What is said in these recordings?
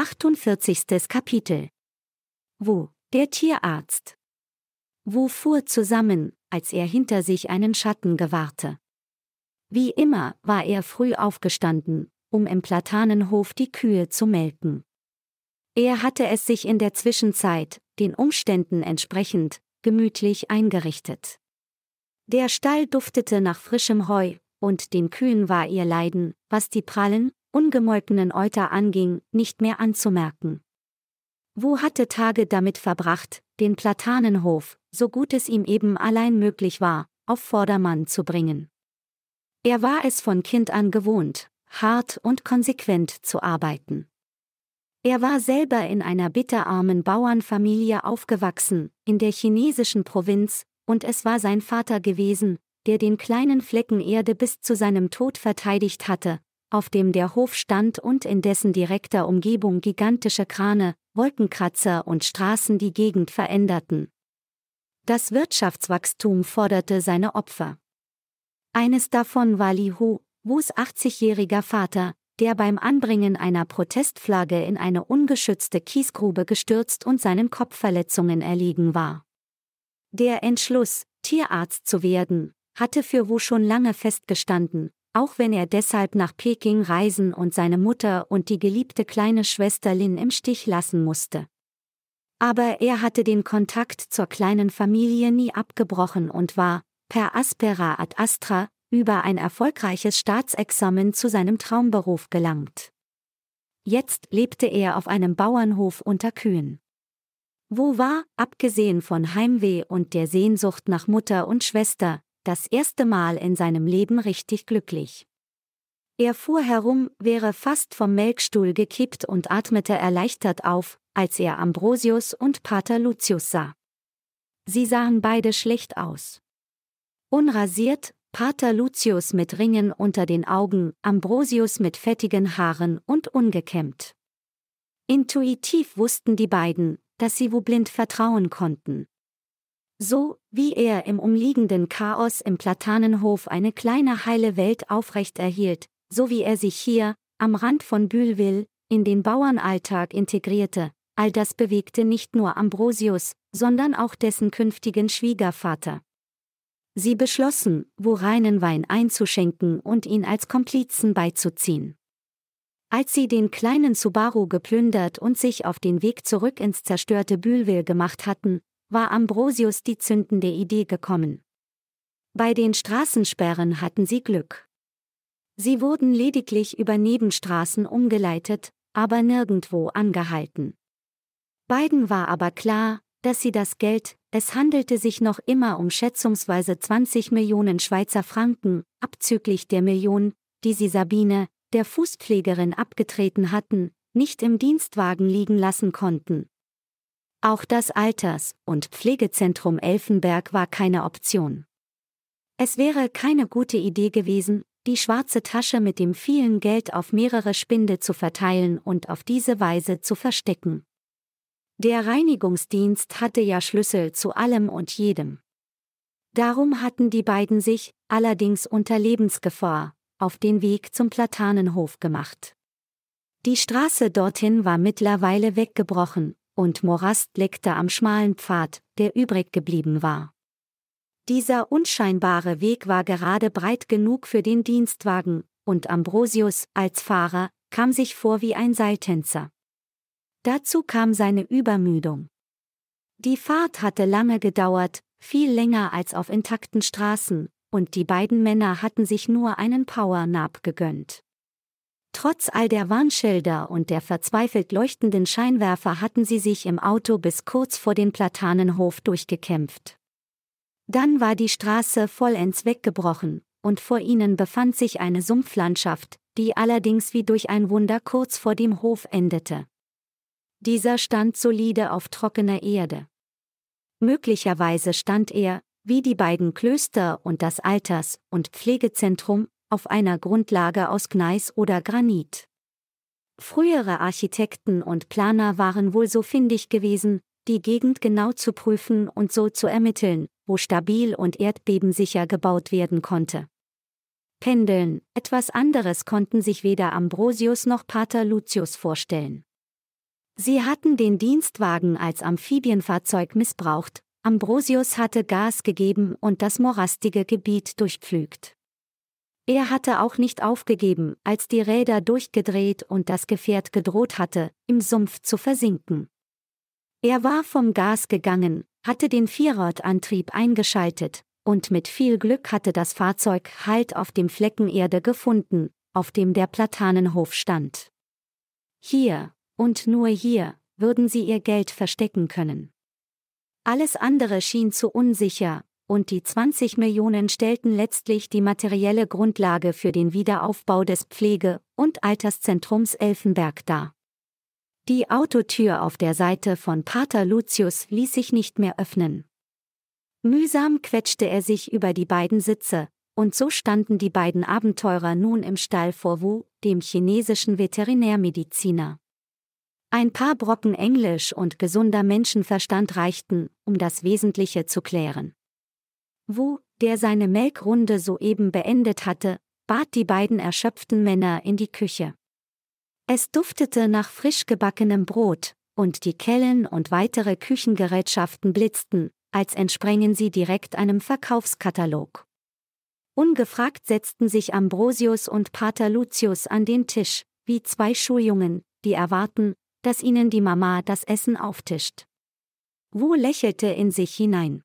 48. Kapitel. Wo, der Tierarzt. Wo fuhr zusammen, als er hinter sich einen Schatten gewahrte. Wie immer war er früh aufgestanden, um im Platanenhof die Kühe zu melken. Er hatte es sich in der Zwischenzeit, den Umständen entsprechend, gemütlich eingerichtet. Der Stall duftete nach frischem Heu, und den Kühen war ihr Leiden, was die prallen, ungemolkenen Euter anging, nicht mehr anzumerken. Wu hatte Tage damit verbracht, den Platanenhof, so gut es ihm eben allein möglich war, auf Vordermann zu bringen. Er war es von Kind an gewohnt, hart und konsequent zu arbeiten. Er war selber in einer bitterarmen Bauernfamilie aufgewachsen, in der chinesischen Provinz, und es war sein Vater gewesen, der den kleinen Flecken Erde bis zu seinem Tod verteidigt hatte, auf dem der Hof stand und in dessen direkter Umgebung gigantische Krane, Wolkenkratzer und Straßen die Gegend veränderten. Das Wirtschaftswachstum forderte seine Opfer. Eines davon war Li Hu, Wus 80-jähriger Vater, der beim Anbringen einer Protestflagge in eine ungeschützte Kiesgrube gestürzt und seinen Kopfverletzungen erliegen war. Der Entschluss, Tierarzt zu werden, hatte für Wu schon lange festgestanden, auch wenn er deshalb nach Peking reisen und seine Mutter und die geliebte kleine Schwester Lin im Stich lassen musste. Aber er hatte den Kontakt zur kleinen Familie nie abgebrochen und war, per aspera ad astra, über ein erfolgreiches Staatsexamen zu seinem Traumberuf gelangt. Jetzt lebte er auf einem Bauernhof unter Kühen. Wo war, abgesehen von Heimweh und der Sehnsucht nach Mutter und Schwester, das erste Mal in seinem Leben richtig glücklich. Er fuhr herum, wäre fast vom Melkstuhl gekippt und atmete erleichtert auf, als er Ambrosius und Pater Lucius sah. Sie sahen beide schlecht aus. Unrasiert, Pater Lucius mit Ringen unter den Augen, Ambrosius mit fettigen Haaren und ungekämmt. Intuitiv wussten die beiden, dass sie wo blind vertrauen konnten, so, wie er im umliegenden Chaos im Platanenhof eine kleine heile Welt aufrecht erhielt, so wie er sich hier, am Rand von Bühlwil, in den Bauernalltag integrierte, all das bewegte nicht nur Ambrosius, sondern auch dessen künftigen Schwiegervater. Sie beschlossen, wo reinen Wein einzuschenken und ihn als Komplizen beizuziehen. Als sie den kleinen Subaru geplündert und sich auf den Weg zurück ins zerstörte Bühlwil gemacht hatten, war Ambrosius die zündende Idee gekommen. Bei den Straßensperren hatten sie Glück. Sie wurden lediglich über Nebenstraßen umgeleitet, aber nirgendwo angehalten. Beiden war aber klar, dass sie das Geld, es handelte sich noch immer um schätzungsweise 20 Millionen Schweizer Franken, abzüglich der Million, die sie Sabine, der Fußpflegerin, abgetreten hatten, nicht im Dienstwagen liegen lassen konnten. Auch das Alters- und Pflegezentrum Elfenberg war keine Option. Es wäre keine gute Idee gewesen, die schwarze Tasche mit dem vielen Geld auf mehrere Spinde zu verteilen und auf diese Weise zu verstecken. Der Reinigungsdienst hatte ja Schlüssel zu allem und jedem. Darum hatten die beiden sich, allerdings unter Lebensgefahr, auf den Weg zum Platanenhof gemacht. Die Straße dorthin war mittlerweile weggebrochen und Morast leckte am schmalen Pfad, der übrig geblieben war. Dieser unscheinbare Weg war gerade breit genug für den Dienstwagen, und Ambrosius, als Fahrer, kam sich vor wie ein Seiltänzer. Dazu kam seine Übermüdung. Die Fahrt hatte lange gedauert, viel länger als auf intakten Straßen, und die beiden Männer hatten sich nur einen Power-Nap gegönnt. Trotz all der Warnschilder und der verzweifelt leuchtenden Scheinwerfer hatten sie sich im Auto bis kurz vor den Platanenhof durchgekämpft. Dann war die Straße vollends weggebrochen, und vor ihnen befand sich eine Sumpflandschaft, die allerdings wie durch ein Wunder kurz vor dem Hof endete. Dieser stand solide auf trockener Erde. Möglicherweise stand er, wie die beiden Klöster und das Alters- und Pflegezentrum, auf einer Grundlage aus Gneis oder Granit. Frühere Architekten und Planer waren wohl so findig gewesen, die Gegend genau zu prüfen und so zu ermitteln, wo stabil und erdbebensicher gebaut werden konnte. Pendeln, etwas anderes konnten sich weder Ambrosius noch Pater Lucius vorstellen. Sie hatten den Dienstwagen als Amphibienfahrzeug missbraucht, Ambrosius hatte Gas gegeben und das morastige Gebiet durchpflügt. Er hatte auch nicht aufgegeben, als die Räder durchgedreht und das Gefährt gedroht hatte, im Sumpf zu versinken. Er war vom Gas gegangen, hatte den Vierradantrieb eingeschaltet, und mit viel Glück hatte das Fahrzeug Halt auf dem Flecken Erde gefunden, auf dem der Platanenhof stand. Hier, und nur hier, würden sie ihr Geld verstecken können. Alles andere schien zu unsicher, und die 20 Millionen stellten letztlich die materielle Grundlage für den Wiederaufbau des Pflege- und Alterszentrums Elfenberg dar. Die Autotür auf der Seite von Pater Lucius ließ sich nicht mehr öffnen. Mühsam quetschte er sich über die beiden Sitze, und so standen die beiden Abenteurer nun im Stall vor Wu, dem chinesischen Veterinärmediziner. Ein paar Brocken Englisch und gesunder Menschenverstand reichten, um das Wesentliche zu klären. Wu, der seine Melkrunde soeben beendet hatte, bat die beiden erschöpften Männer in die Küche. Es duftete nach frisch gebackenem Brot, und die Kellen und weitere Küchengerätschaften blitzten, als entsprängen sie direkt einem Verkaufskatalog. Ungefragt setzten sich Ambrosius und Pater Lucius an den Tisch, wie zwei Schuljungen, die erwarten, dass ihnen die Mama das Essen auftischt. Wu lächelte in sich hinein.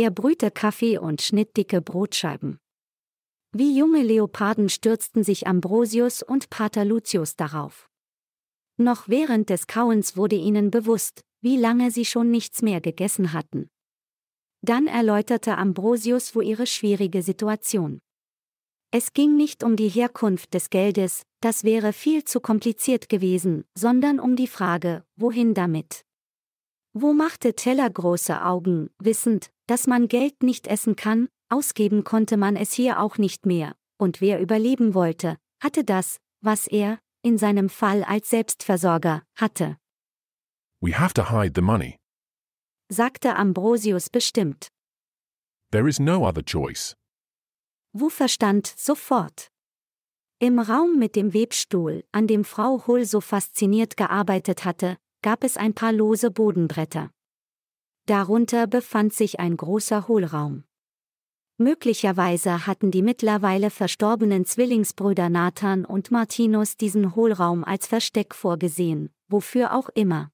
Er brühte Kaffee und schnitt dicke Brotscheiben. Wie junge Leoparden stürzten sich Ambrosius und Pater Lucius darauf. Noch während des Kauens wurde ihnen bewusst, wie lange sie schon nichts mehr gegessen hatten. Dann erläuterte Ambrosius wo ihre schwierige Situation. Es ging nicht um die Herkunft des Geldes, das wäre viel zu kompliziert gewesen, sondern um die Frage, wohin damit. Wo machte Teller große Augen, wissend, dass man Geld nicht essen kann, ausgeben konnte man es hier auch nicht mehr, und wer überleben wollte, hatte das, was er, in seinem Fall als Selbstversorger, hatte. We have to hide the money, sagte Ambrosius bestimmt. There is no other choice. Wu verstand sofort. Im Raum mit dem Webstuhl, an dem Frau Hull so fasziniert gearbeitet hatte, gab es ein paar lose Bodenbretter. Darunter befand sich ein großer Hohlraum. Möglicherweise hatten die mittlerweile verstorbenen Zwillingsbrüder Nathan und Martinus diesen Hohlraum als Versteck vorgesehen, wofür auch immer.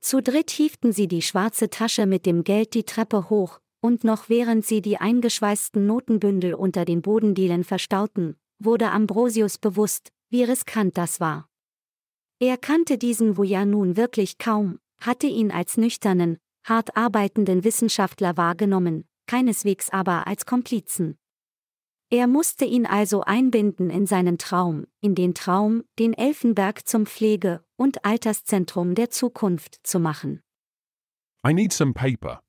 Zu dritt hieften sie die schwarze Tasche mit dem Geld die Treppe hoch, und noch während sie die eingeschweißten Notenbündel unter den Bodendielen verstauten, wurde Ambrosius bewusst, wie riskant das war. Er kannte diesen Wuya nun wirklich kaum, hatte ihn als nüchternen, hart arbeitenden Wissenschaftler wahrgenommen, keineswegs aber als Komplizen. Er musste ihn also einbinden in seinen Traum, in den Traum, den Elfenberg zum Pflege- und Alterszentrum der Zukunft zu machen. I need some paper.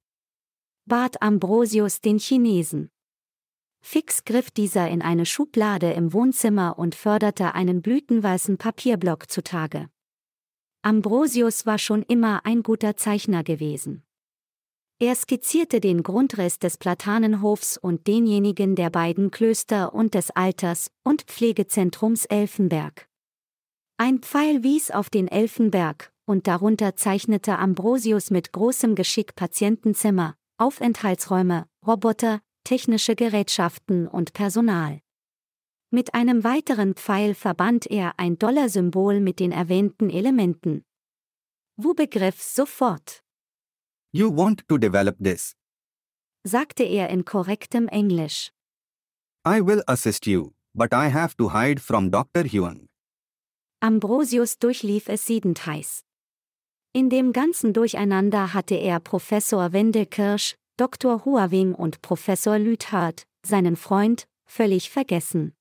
bat Ambrosius den Chinesen. Fix griff dieser in eine Schublade im Wohnzimmer und förderte einen blütenweißen Papierblock zutage. Ambrosius war schon immer ein guter Zeichner gewesen. Er skizzierte den Grundriss des Platanenhofs und denjenigen der beiden Klöster und des Alters- und Pflegezentrums Elfenberg. Ein Pfeil wies auf den Elfenberg, und darunter zeichnete Ambrosius mit großem Geschick Patientenzimmer, Aufenthaltsräume, Roboter, technische Gerätschaften und Personal. Mit einem weiteren Pfeil verband er ein Dollarsymbol mit den erwähnten Elementen. Wu begriff sofort. You want to develop this, sagte er in korrektem Englisch. I will assist you, but I have to hide from Dr. Huang. Ambrosius durchlief es siedend heiß. In dem ganzen Durcheinander hatte er Professor Wendel Kirsch, Dr. Huawing und Professor Lüthardt, seinen Freund, völlig vergessen.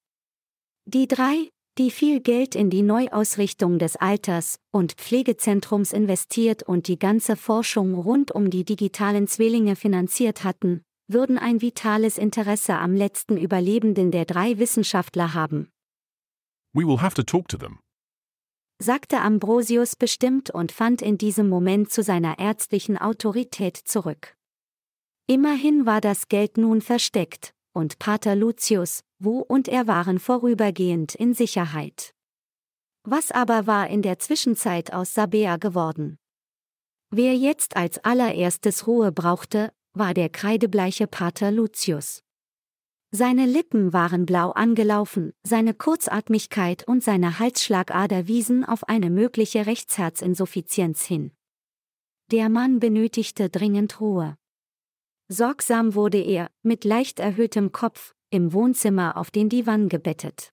Die drei, die viel Geld in die Neuausrichtung des Alters- und Pflegezentrums investiert und die ganze Forschung rund um die digitalen Zwillinge finanziert hatten, würden ein vitales Interesse am letzten Überlebenden der drei Wissenschaftler haben. We will have to talk to them. sagte Ambrosius bestimmt und fand in diesem Moment zu seiner ärztlichen Autorität zurück. Immerhin war das Geld nun versteckt, und Pater Lucius, Wu und er waren vorübergehend in Sicherheit. Was aber war in der Zwischenzeit aus Sabea geworden? Wer jetzt als allererstes Ruhe brauchte, war der kreidebleiche Pater Lucius. Seine Lippen waren blau angelaufen, seine Kurzatmigkeit und seine Halsschlagader wiesen auf eine mögliche Rechtsherzinsuffizienz hin. Der Mann benötigte dringend Ruhe. Sorgsam wurde er, mit leicht erhöhtem Kopf, im Wohnzimmer auf den Divan gebettet.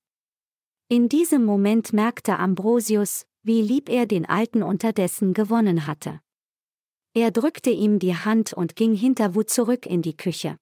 In diesem Moment merkte Ambrosius, wie lieb er den Alten unterdessen gewonnen hatte. Er drückte ihm die Hand und ging hinter hinterwut zurück in die Küche.